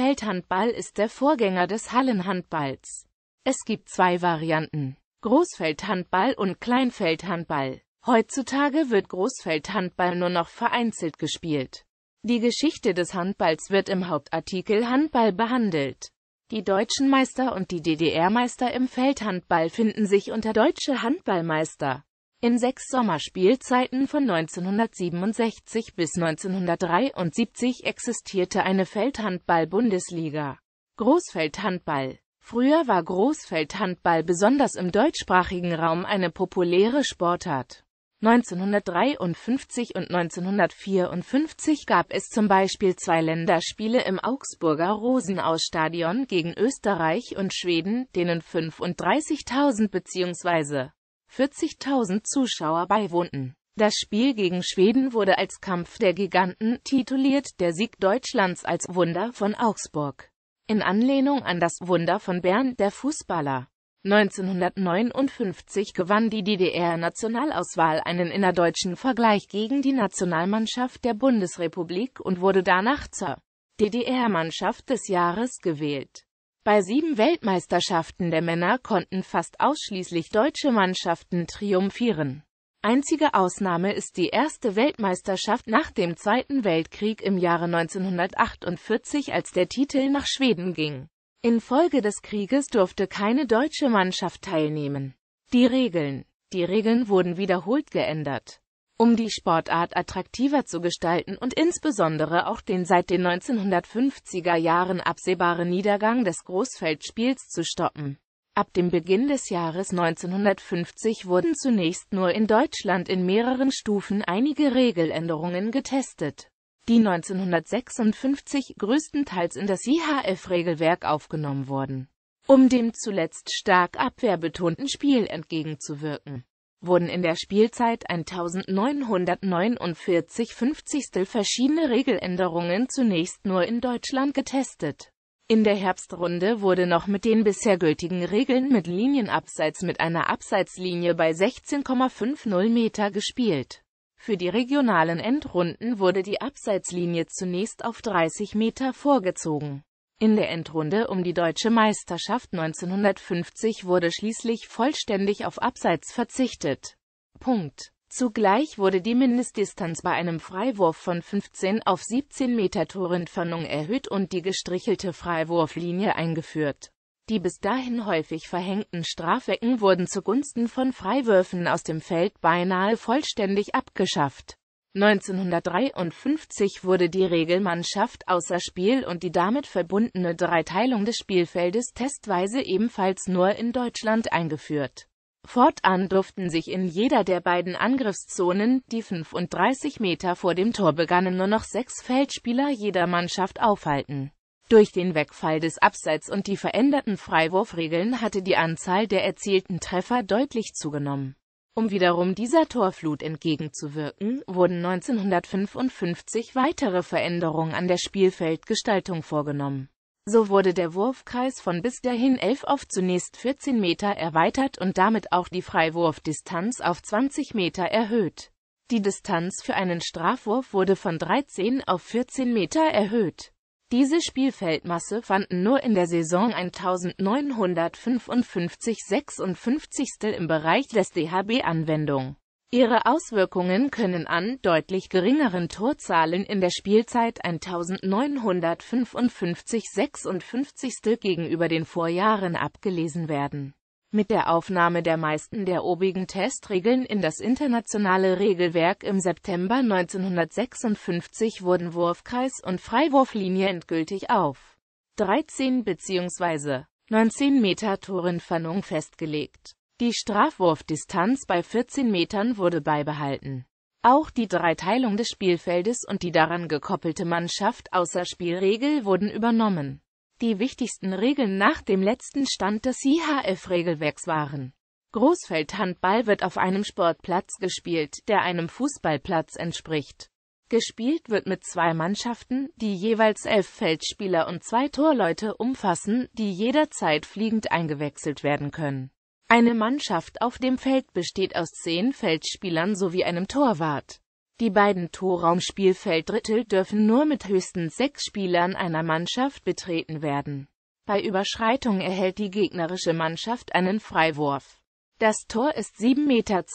Feldhandball ist der Vorgänger des Hallenhandballs. Es gibt zwei Varianten. Großfeldhandball und Kleinfeldhandball. Heutzutage wird Großfeldhandball nur noch vereinzelt gespielt. Die Geschichte des Handballs wird im Hauptartikel Handball behandelt. Die deutschen Meister und die DDR-Meister im Feldhandball finden sich unter Deutsche Handballmeister. In sechs Sommerspielzeiten von 1967 bis 1973 existierte eine Feldhandball-Bundesliga. Großfeldhandball Früher war Großfeldhandball besonders im deutschsprachigen Raum eine populäre Sportart. 1953 und 1954 gab es zum Beispiel zwei Länderspiele im Augsburger Rosenausstadion gegen Österreich und Schweden, denen 35.000 bzw. 40.000 Zuschauer beiwohnten. Das Spiel gegen Schweden wurde als Kampf der Giganten tituliert, der Sieg Deutschlands als Wunder von Augsburg. In Anlehnung an das Wunder von Bern der Fußballer. 1959 gewann die DDR-Nationalauswahl einen innerdeutschen Vergleich gegen die Nationalmannschaft der Bundesrepublik und wurde danach zur DDR-Mannschaft des Jahres gewählt. Bei sieben Weltmeisterschaften der Männer konnten fast ausschließlich deutsche Mannschaften triumphieren. Einzige Ausnahme ist die erste Weltmeisterschaft nach dem Zweiten Weltkrieg im Jahre 1948, als der Titel nach Schweden ging. Infolge des Krieges durfte keine deutsche Mannschaft teilnehmen. Die Regeln Die Regeln wurden wiederholt geändert. Um die Sportart attraktiver zu gestalten und insbesondere auch den seit den 1950er Jahren absehbaren Niedergang des Großfeldspiels zu stoppen. Ab dem Beginn des Jahres 1950 wurden zunächst nur in Deutschland in mehreren Stufen einige Regeländerungen getestet, die 1956 größtenteils in das IHF-Regelwerk aufgenommen wurden, um dem zuletzt stark abwehrbetonten Spiel entgegenzuwirken wurden in der Spielzeit 1949-50 verschiedene Regeländerungen zunächst nur in Deutschland getestet. In der Herbstrunde wurde noch mit den bisher gültigen Regeln mit Linienabseits mit einer Abseitslinie bei 16,50 Meter gespielt. Für die regionalen Endrunden wurde die Abseitslinie zunächst auf 30 Meter vorgezogen. In der Endrunde um die deutsche Meisterschaft 1950 wurde schließlich vollständig auf Abseits verzichtet. Punkt. Zugleich wurde die Mindestdistanz bei einem Freiwurf von 15 auf 17 Meter Torentfernung erhöht und die gestrichelte Freiwurflinie eingeführt. Die bis dahin häufig verhängten Strafecken wurden zugunsten von Freiwürfen aus dem Feld beinahe vollständig abgeschafft. 1953 wurde die Regelmannschaft außer Spiel und die damit verbundene Dreiteilung des Spielfeldes testweise ebenfalls nur in Deutschland eingeführt. Fortan durften sich in jeder der beiden Angriffszonen, die 35 Meter vor dem Tor begannen, nur noch sechs Feldspieler jeder Mannschaft aufhalten. Durch den Wegfall des Abseits und die veränderten Freiwurfregeln hatte die Anzahl der erzielten Treffer deutlich zugenommen. Um wiederum dieser Torflut entgegenzuwirken, wurden 1955 weitere Veränderungen an der Spielfeldgestaltung vorgenommen. So wurde der Wurfkreis von bis dahin 11 auf zunächst 14 Meter erweitert und damit auch die Freiwurfdistanz auf 20 Meter erhöht. Die Distanz für einen Strafwurf wurde von 13 auf 14 Meter erhöht. Diese Spielfeldmasse fanden nur in der Saison 1955-56 im Bereich des DHB Anwendung. Ihre Auswirkungen können an deutlich geringeren Torzahlen in der Spielzeit 1955-56 gegenüber den Vorjahren abgelesen werden mit der Aufnahme der meisten der obigen Testregeln in das internationale Regelwerk im September 1956 wurden Wurfkreis und Freiwurflinie endgültig auf 13 bzw. 19 Meter Torenspannung festgelegt. Die Strafwurfdistanz bei 14 Metern wurde beibehalten. Auch die Dreiteilung des Spielfeldes und die daran gekoppelte Mannschaft außer Spielregel wurden übernommen. Die wichtigsten Regeln nach dem letzten Stand des IHF-Regelwerks waren. Großfeldhandball wird auf einem Sportplatz gespielt, der einem Fußballplatz entspricht. Gespielt wird mit zwei Mannschaften, die jeweils elf Feldspieler und zwei Torleute umfassen, die jederzeit fliegend eingewechselt werden können. Eine Mannschaft auf dem Feld besteht aus zehn Feldspielern sowie einem Torwart. Die beiden Torraumspielfelddrittel dürfen nur mit höchstens sechs Spielern einer Mannschaft betreten werden. Bei Überschreitung erhält die gegnerische Mannschaft einen Freiwurf. Das Tor ist 7,32 Meter x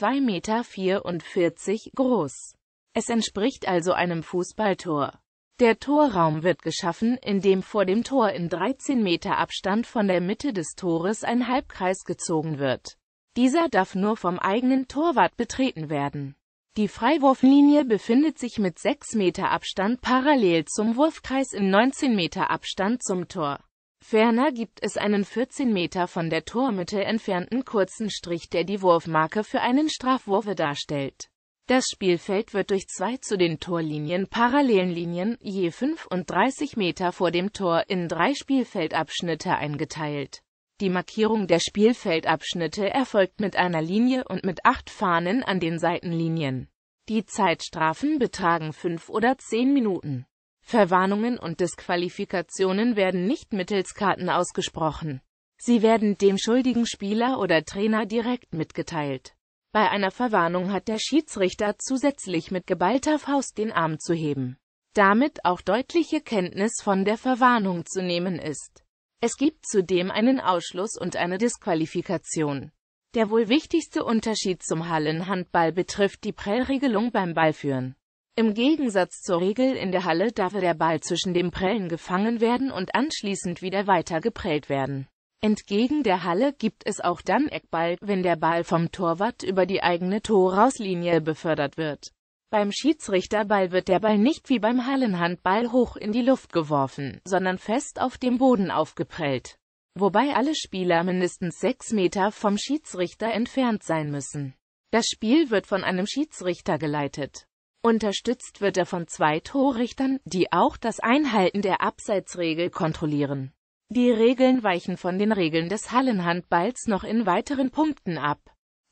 2,44 Meter groß. Es entspricht also einem Fußballtor. Der Torraum wird geschaffen, indem vor dem Tor in 13 Meter Abstand von der Mitte des Tores ein Halbkreis gezogen wird. Dieser darf nur vom eigenen Torwart betreten werden. Die Freiwurflinie befindet sich mit 6 Meter Abstand parallel zum Wurfkreis in 19 Meter Abstand zum Tor. Ferner gibt es einen 14 Meter von der Tormitte entfernten kurzen Strich, der die Wurfmarke für einen Strafwurfe darstellt. Das Spielfeld wird durch zwei zu den Torlinien parallelen Linien, je 35 Meter vor dem Tor, in drei Spielfeldabschnitte eingeteilt. Die Markierung der Spielfeldabschnitte erfolgt mit einer Linie und mit acht Fahnen an den Seitenlinien. Die Zeitstrafen betragen fünf oder zehn Minuten. Verwarnungen und Disqualifikationen werden nicht mittels Karten ausgesprochen. Sie werden dem schuldigen Spieler oder Trainer direkt mitgeteilt. Bei einer Verwarnung hat der Schiedsrichter zusätzlich mit geballter Faust den Arm zu heben, damit auch deutliche Kenntnis von der Verwarnung zu nehmen ist. Es gibt zudem einen Ausschluss und eine Disqualifikation. Der wohl wichtigste Unterschied zum Hallenhandball betrifft die Prellregelung beim Ballführen. Im Gegensatz zur Regel in der Halle darf der Ball zwischen dem Prellen gefangen werden und anschließend wieder weiter geprellt werden. Entgegen der Halle gibt es auch dann Eckball, wenn der Ball vom Torwart über die eigene Torrauslinie befördert wird. Beim Schiedsrichterball wird der Ball nicht wie beim Hallenhandball hoch in die Luft geworfen, sondern fest auf dem Boden aufgeprellt, wobei alle Spieler mindestens 6 Meter vom Schiedsrichter entfernt sein müssen. Das Spiel wird von einem Schiedsrichter geleitet. Unterstützt wird er von zwei Torrichtern, die auch das Einhalten der Abseitsregel kontrollieren. Die Regeln weichen von den Regeln des Hallenhandballs noch in weiteren Punkten ab.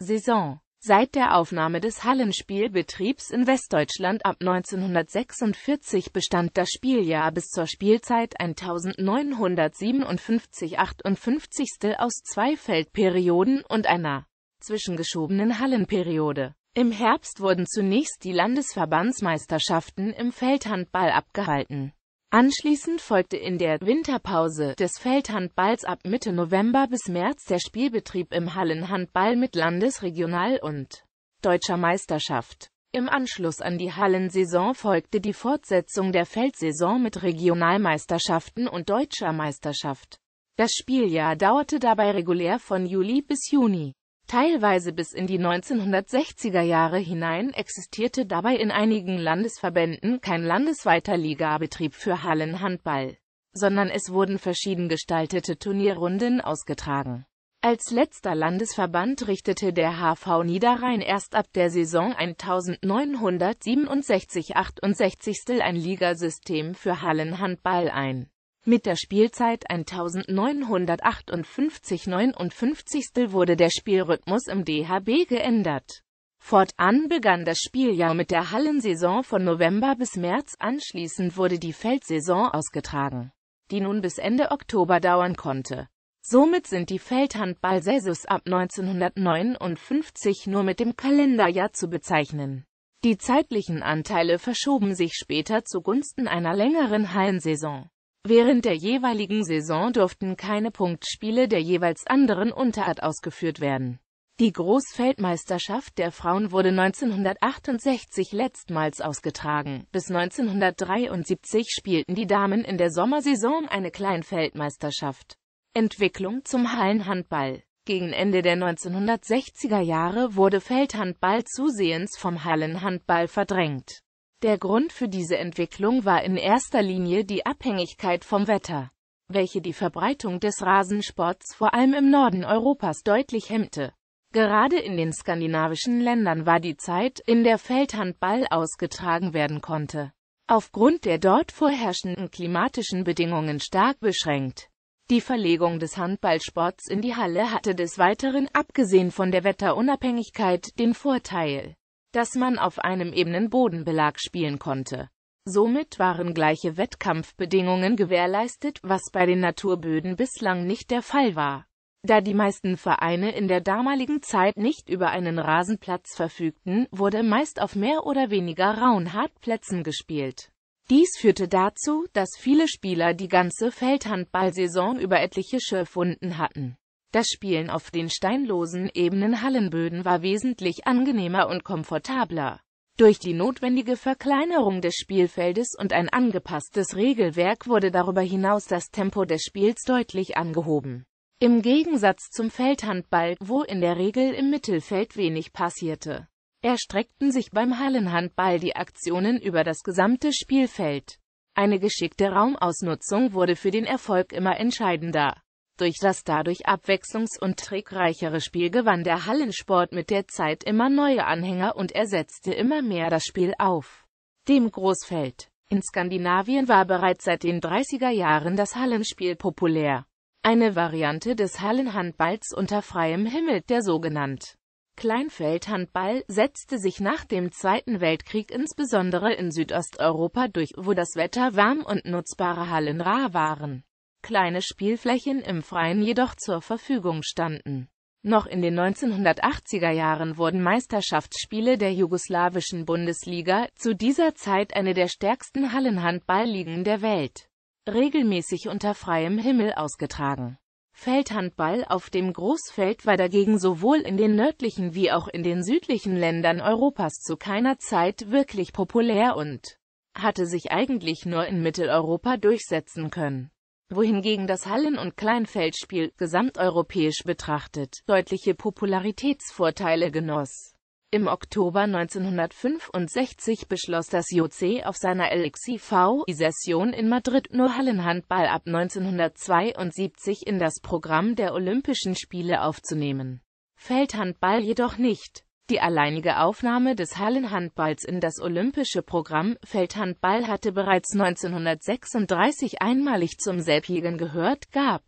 Saison Seit der Aufnahme des Hallenspielbetriebs in Westdeutschland ab 1946 bestand das Spieljahr bis zur Spielzeit 1957-58 aus zwei Feldperioden und einer zwischengeschobenen Hallenperiode. Im Herbst wurden zunächst die Landesverbandsmeisterschaften im Feldhandball abgehalten Anschließend folgte in der Winterpause des Feldhandballs ab Mitte November bis März der Spielbetrieb im Hallenhandball mit Landesregional- und Deutscher Meisterschaft. Im Anschluss an die Hallensaison folgte die Fortsetzung der Feldsaison mit Regionalmeisterschaften und Deutscher Meisterschaft. Das Spieljahr dauerte dabei regulär von Juli bis Juni. Teilweise bis in die 1960er Jahre hinein existierte dabei in einigen Landesverbänden kein landesweiter Ligabetrieb für Hallenhandball, sondern es wurden verschieden gestaltete Turnierrunden ausgetragen. Als letzter Landesverband richtete der HV Niederrhein erst ab der Saison 1967-68 ein Ligasystem für Hallenhandball ein mit der Spielzeit 1958-59 wurde der Spielrhythmus im DHB geändert. Fortan begann das Spieljahr mit der Hallensaison von November bis März, anschließend wurde die Feldsaison ausgetragen, die nun bis Ende Oktober dauern konnte. Somit sind die Feldhandball-Saisons ab 1959 nur mit dem Kalenderjahr zu bezeichnen. Die zeitlichen Anteile verschoben sich später zugunsten einer längeren Hallensaison. Während der jeweiligen Saison durften keine Punktspiele der jeweils anderen Unterart ausgeführt werden. Die Großfeldmeisterschaft der Frauen wurde 1968 letztmals ausgetragen. Bis 1973 spielten die Damen in der Sommersaison eine Kleinfeldmeisterschaft. Entwicklung zum Hallenhandball Gegen Ende der 1960er Jahre wurde Feldhandball zusehends vom Hallenhandball verdrängt. Der Grund für diese Entwicklung war in erster Linie die Abhängigkeit vom Wetter, welche die Verbreitung des Rasensports vor allem im Norden Europas deutlich hemmte. Gerade in den skandinavischen Ländern war die Zeit, in der Feldhandball ausgetragen werden konnte, aufgrund der dort vorherrschenden klimatischen Bedingungen stark beschränkt. Die Verlegung des Handballsports in die Halle hatte des Weiteren, abgesehen von der Wetterunabhängigkeit, den Vorteil, dass man auf einem ebenen Bodenbelag spielen konnte. Somit waren gleiche Wettkampfbedingungen gewährleistet, was bei den Naturböden bislang nicht der Fall war. Da die meisten Vereine in der damaligen Zeit nicht über einen Rasenplatz verfügten, wurde meist auf mehr oder weniger rauen Hartplätzen gespielt. Dies führte dazu, dass viele Spieler die ganze Feldhandballsaison über etliche Schürfwunden hatten. Das Spielen auf den steinlosen, ebenen Hallenböden war wesentlich angenehmer und komfortabler. Durch die notwendige Verkleinerung des Spielfeldes und ein angepasstes Regelwerk wurde darüber hinaus das Tempo des Spiels deutlich angehoben. Im Gegensatz zum Feldhandball, wo in der Regel im Mittelfeld wenig passierte, erstreckten sich beim Hallenhandball die Aktionen über das gesamte Spielfeld. Eine geschickte Raumausnutzung wurde für den Erfolg immer entscheidender durch das dadurch abwechslungs- und trickreichere Spiel gewann der Hallensport mit der Zeit immer neue Anhänger und ersetzte immer mehr das Spiel auf dem Großfeld. In Skandinavien war bereits seit den 30er Jahren das Hallenspiel populär. Eine Variante des Hallenhandballs unter freiem Himmel, der sogenannte Kleinfeldhandball, setzte sich nach dem Zweiten Weltkrieg insbesondere in Südosteuropa durch, wo das Wetter warm und nutzbare Hallen rar waren kleine Spielflächen im Freien jedoch zur Verfügung standen. Noch in den 1980er Jahren wurden Meisterschaftsspiele der jugoslawischen Bundesliga, zu dieser Zeit eine der stärksten Hallenhandballligen der Welt, regelmäßig unter freiem Himmel ausgetragen. Feldhandball auf dem Großfeld war dagegen sowohl in den nördlichen wie auch in den südlichen Ländern Europas zu keiner Zeit wirklich populär und hatte sich eigentlich nur in Mitteleuropa durchsetzen können wohingegen das Hallen- und Kleinfeldspiel, gesamteuropäisch betrachtet, deutliche Popularitätsvorteile genoss. Im Oktober 1965 beschloss das JOC auf seiner LXIV die Session in Madrid nur Hallenhandball ab 1972 in das Programm der Olympischen Spiele aufzunehmen. Feldhandball jedoch nicht die alleinige Aufnahme des Hallenhandballs in das olympische Programm. Feldhandball hatte bereits 1936 einmalig zum selbigen gehört, gab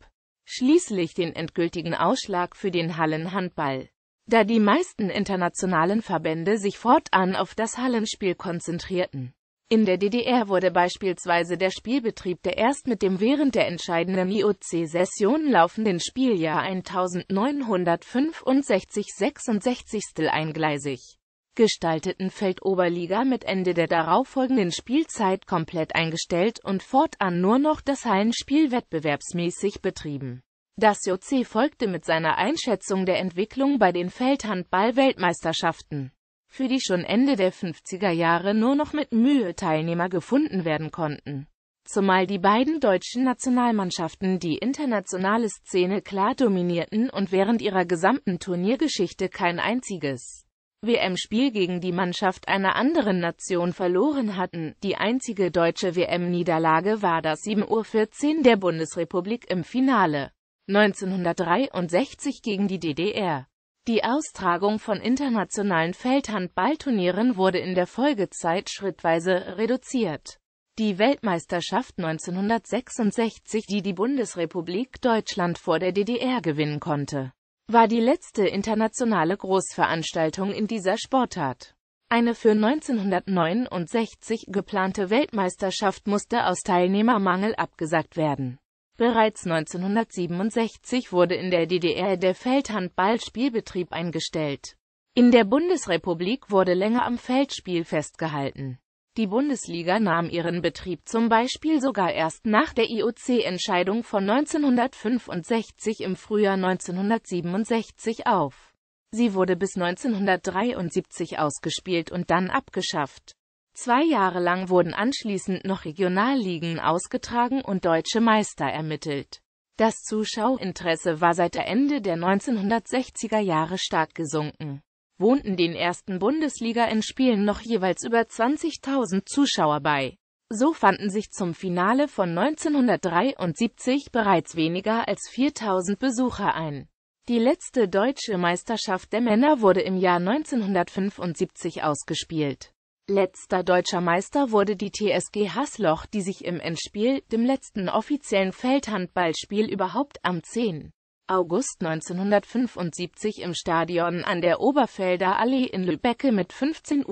schließlich den endgültigen Ausschlag für den Hallenhandball. Da die meisten internationalen Verbände sich fortan auf das Hallenspiel konzentrierten, in der DDR wurde beispielsweise der Spielbetrieb der erst mit dem während der entscheidenden IOC-Session laufenden Spieljahr 1965-66 eingleisig gestalteten Feldoberliga mit Ende der darauffolgenden Spielzeit komplett eingestellt und fortan nur noch das Hallenspiel wettbewerbsmäßig betrieben. Das JC folgte mit seiner Einschätzung der Entwicklung bei den Feldhandball-Weltmeisterschaften für die schon Ende der 50er Jahre nur noch mit Mühe Teilnehmer gefunden werden konnten. Zumal die beiden deutschen Nationalmannschaften die internationale Szene klar dominierten und während ihrer gesamten Turniergeschichte kein einziges WM-Spiel gegen die Mannschaft einer anderen Nation verloren hatten. Die einzige deutsche WM-Niederlage war das 7.14 Uhr der Bundesrepublik im Finale 1963 gegen die DDR. Die Austragung von internationalen Feldhandballturnieren wurde in der Folgezeit schrittweise reduziert. Die Weltmeisterschaft 1966, die die Bundesrepublik Deutschland vor der DDR gewinnen konnte, war die letzte internationale Großveranstaltung in dieser Sportart. Eine für 1969 geplante Weltmeisterschaft musste aus Teilnehmermangel abgesagt werden Bereits 1967 wurde in der DDR der Feldhandballspielbetrieb eingestellt. In der Bundesrepublik wurde länger am Feldspiel festgehalten. Die Bundesliga nahm ihren Betrieb zum Beispiel sogar erst nach der IOC-Entscheidung von 1965 im Frühjahr 1967 auf. Sie wurde bis 1973 ausgespielt und dann abgeschafft. Zwei Jahre lang wurden anschließend noch Regionalligen ausgetragen und deutsche Meister ermittelt. Das Zuschauinteresse war seit der Ende der 1960er Jahre stark gesunken. Wohnten den ersten Bundesliga-Endspielen noch jeweils über 20.000 Zuschauer bei. So fanden sich zum Finale von 1973 bereits weniger als 4.000 Besucher ein. Die letzte deutsche Meisterschaft der Männer wurde im Jahr 1975 ausgespielt. Letzter deutscher Meister wurde die TSG Hasloch, die sich im Endspiel, dem letzten offiziellen Feldhandballspiel überhaupt, am 10. August 1975 im Stadion an der Oberfelder Allee in Lübecke mit 15.14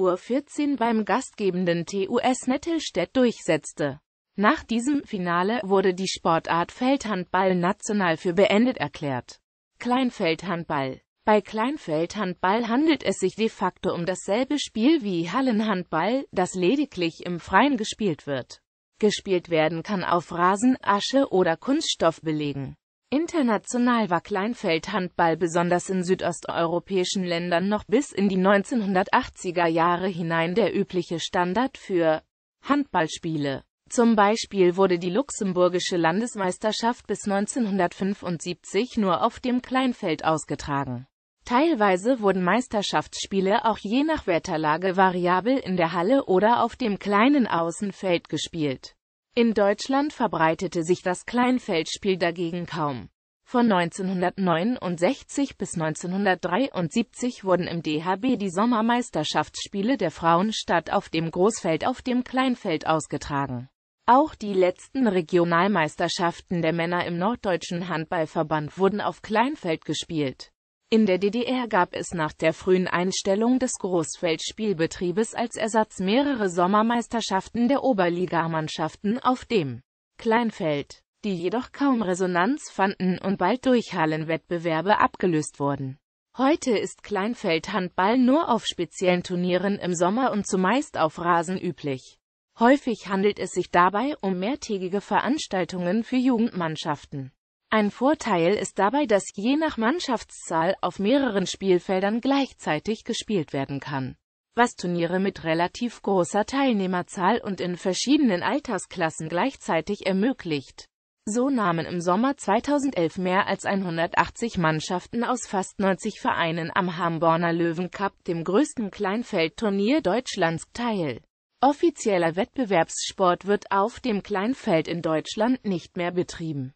Uhr beim gastgebenden TUS Nettelstedt durchsetzte. Nach diesem Finale wurde die Sportart Feldhandball national für beendet erklärt. Kleinfeldhandball bei Kleinfeldhandball handelt es sich de facto um dasselbe Spiel wie Hallenhandball, das lediglich im Freien gespielt wird. Gespielt werden kann auf Rasen, Asche oder Kunststoff belegen. International war Kleinfeldhandball besonders in südosteuropäischen Ländern noch bis in die 1980er Jahre hinein der übliche Standard für Handballspiele. Zum Beispiel wurde die luxemburgische Landesmeisterschaft bis 1975 nur auf dem Kleinfeld ausgetragen. Teilweise wurden Meisterschaftsspiele auch je nach Wetterlage variabel in der Halle oder auf dem kleinen Außenfeld gespielt. In Deutschland verbreitete sich das Kleinfeldspiel dagegen kaum. Von 1969 bis 1973 wurden im DHB die Sommermeisterschaftsspiele der Frauen statt auf dem Großfeld auf dem Kleinfeld ausgetragen. Auch die letzten Regionalmeisterschaften der Männer im Norddeutschen Handballverband wurden auf Kleinfeld gespielt in der DDR gab es nach der frühen Einstellung des Großfeldspielbetriebes als Ersatz mehrere Sommermeisterschaften der Oberligamannschaften auf dem Kleinfeld, die jedoch kaum Resonanz fanden und bald durch Hallenwettbewerbe abgelöst wurden. Heute ist Kleinfeldhandball nur auf speziellen Turnieren im Sommer und zumeist auf Rasen üblich. Häufig handelt es sich dabei um mehrtägige Veranstaltungen für Jugendmannschaften. Ein Vorteil ist dabei, dass je nach Mannschaftszahl auf mehreren Spielfeldern gleichzeitig gespielt werden kann, was Turniere mit relativ großer Teilnehmerzahl und in verschiedenen Altersklassen gleichzeitig ermöglicht. So nahmen im Sommer 2011 mehr als 180 Mannschaften aus fast 90 Vereinen am Hamborner Löwen Cup, dem größten Kleinfeldturnier Deutschlands, teil. Offizieller Wettbewerbssport wird auf dem Kleinfeld in Deutschland nicht mehr betrieben.